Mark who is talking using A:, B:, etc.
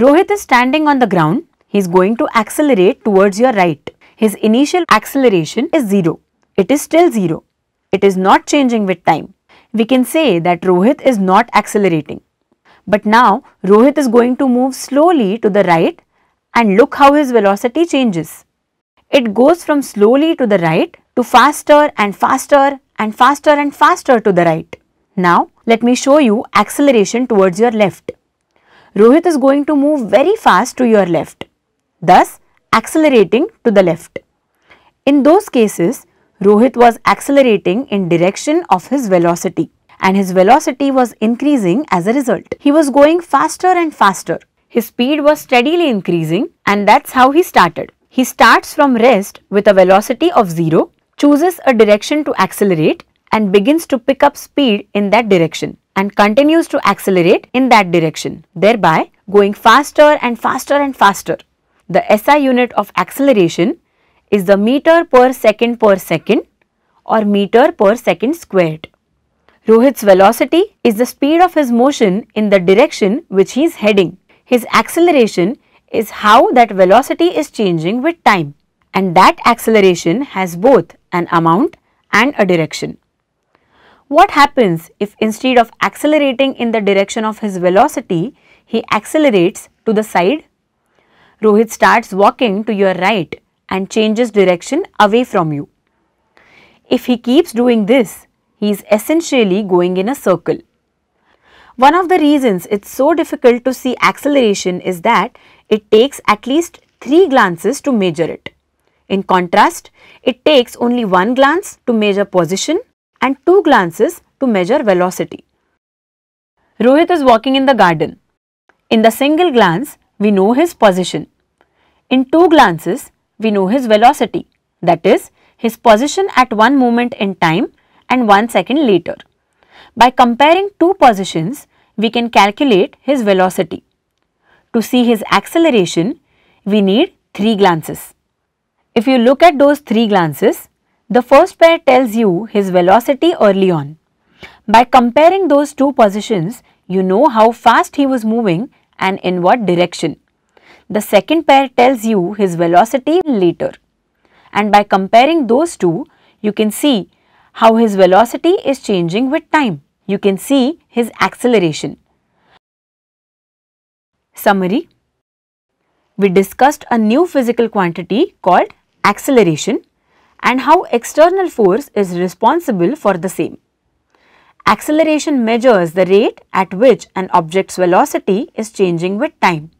A: Rohit is standing on the ground. He is going to accelerate towards your right. His initial acceleration is 0. It is still 0. It is not changing with time. We can say that Rohit is not accelerating. But now Rohit is going to move slowly to the right and look how his velocity changes. It goes from slowly to the right to faster and faster and faster and faster to the right. Now let me show you acceleration towards your left. Rohit is going to move very fast to your left, thus accelerating to the left. In those cases, Rohit was accelerating in direction of his velocity and his velocity was increasing as a result. He was going faster and faster. His speed was steadily increasing and that's how he started. He starts from rest with a velocity of 0, chooses a direction to accelerate and begins to pick up speed in that direction and continues to accelerate in that direction, thereby going faster and faster and faster. The SI unit of acceleration is the meter per second per second or meter per second squared. Rohit's velocity is the speed of his motion in the direction which he is heading. His acceleration is how that velocity is changing with time and that acceleration has both an amount and a direction. What happens if instead of accelerating in the direction of his velocity, he accelerates to the side? Rohit starts walking to your right and changes direction away from you. If he keeps doing this, he is essentially going in a circle. One of the reasons it's so difficult to see acceleration is that it takes at least three glances to measure it. In contrast, it takes only one glance to measure position and two glances to measure velocity. Rohit is walking in the garden. In the single glance, we know his position. In two glances, we know his velocity, that is, his position at one moment in time and one second later. By comparing two positions, we can calculate his velocity. To see his acceleration, we need three glances. If you look at those three glances, the first pair tells you his velocity early on. By comparing those two positions, you know how fast he was moving and in what direction. The second pair tells you his velocity later. And by comparing those two, you can see how his velocity is changing with time. You can see his acceleration. Summary We discussed a new physical quantity called acceleration and how external force is responsible for the same. Acceleration measures the rate at which an object's velocity is changing with time.